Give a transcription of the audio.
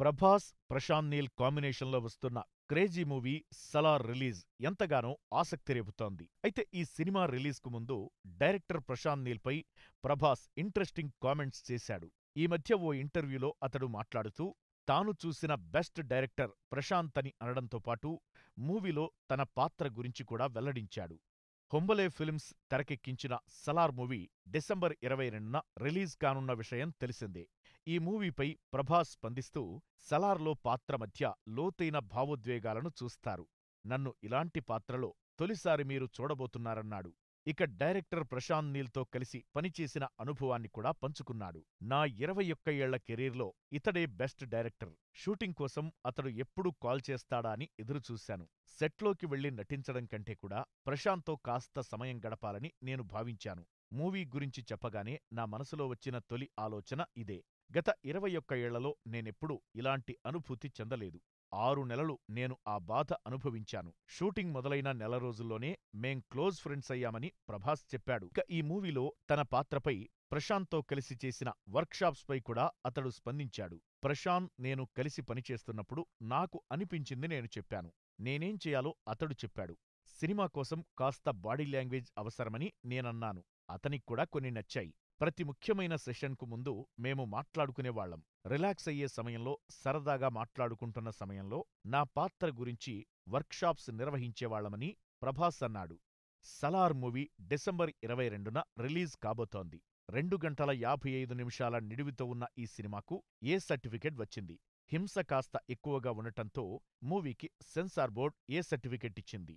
ప్రభాస్ ప్రశాంత్ నీల్ కాంబినేషన్లో వస్తున్న crazy movie Salaar release ఎంతగానో ఆసక్తి రేపుతోంది అయితే ఈ సినిమా రిలీజ్కు ముందు డైరెక్టర్ ప్రశాంత్ నీల్పై ప్రభాస్ ఇంట్రెస్టింగ్ కామెంట్స్ చేశాడు ఈ మధ్య ఓ ఇంటర్వ్యూలో అతడు మాట్లాడుతూ తాను చూసిన బెస్ట్ డైరెక్టర్ ప్రశాంత్ అని అనడంతో పాటు మూవీలో తన పాత్ర గురించి కూడా వెల్లడించాడు హొంబలే ఫిల్మ్స్ తెరకెక్కించిన సలార్ మూవీ డిసెంబర్ ఇరవై రెండున రిలీజ్ కానున్న విషయం తెలిసిందే ఈ మూవీపై ప్రభాస్ స్పందిస్తూ సలార్లో పాత్ర మధ్య లోతైన భావోద్వేగాలను చూస్తారు నన్ను ఇలాంటి పాత్రలో తొలిసారి మీరు చూడబోతున్నారన్నాడు ఇక డైరెక్టర్ ప్రశాంత్ నీల్తో కలిసి పనిచేసిన అనుభవాన్ని కూడా పంచుకున్నాడు నా ఇరవై ఒక్క ఏళ్ల కెరీర్లో ఇతడే బెస్ట్ డైరెక్టర్ షూటింగ్ కోసం అతడు ఎప్పుడూ కాల్ చేస్తాడా అని ఎదురుచూశాను సెట్లోకి వెళ్లి నటించడం కంటే కూడా ప్రశాంత్తో కాస్త సమయం గడపాలని నేను భావించాను మూవీ గురించి చెప్పగానే నా మనసులో వచ్చిన తొలి ఆలోచన ఇదే గత ఇరవై ఒక్క ఏళ్లలో నేనెప్పుడూ ఇలాంటి అనుభూతి చెందలేదు ఆరు నెలలు నేను ఆ బాధ అనుభవించాను షూటింగ్ మొదలైన నెల రోజుల్లోనే మేం క్లోజ్ ఫ్రెండ్స్ అయ్యామని ప్రభాస్ చెప్పాడు ఇక ఈ మూవీలో తన పాత్రపై ప్రశాంత్తో కలిసి చేసిన వర్క్షాప్స్పై కూడా అతడు స్పందించాడు ప్రశాంత్ నేను కలిసి పనిచేస్తున్నప్పుడు నాకు అనిపించింది నేను చెప్పాను నేనేం చేయాలో అతడు చెప్పాడు సినిమా కోసం కాస్త బాడీ లాంగ్వేజ్ అవసరమని నేనన్నాను అతనికి కూడా కొన్ని నచ్చాయి ప్రతి ముఖ్యమైన సెషన్కు ముందు మేము మాట్లాడుకునేవాళ్లం రిలాక్స్ అయ్యే సమయంలో సరదాగా మాట్లాడుకుంటున్న సమయంలో నా పాత్ర గురించి వర్క్షాప్స్ నిర్వహించేవాళ్లమని ప్రభాస్ అన్నాడు సలార్ మూవీ డిసెంబర్ ఇరవై రెండున రిలీజ్ కాబోతోంది రెండు గంటల యాభై ఐదు నిమిషాల నిడివితో ఉన్న ఈ సినిమాకు ఏ సర్టిఫికెట్ వచ్చింది హింస కాస్త ఎక్కువగా ఉండటంతో మూవీకి సెన్సార్ బోర్డ్ ఏ సర్టిఫికెట్ ఇచ్చింది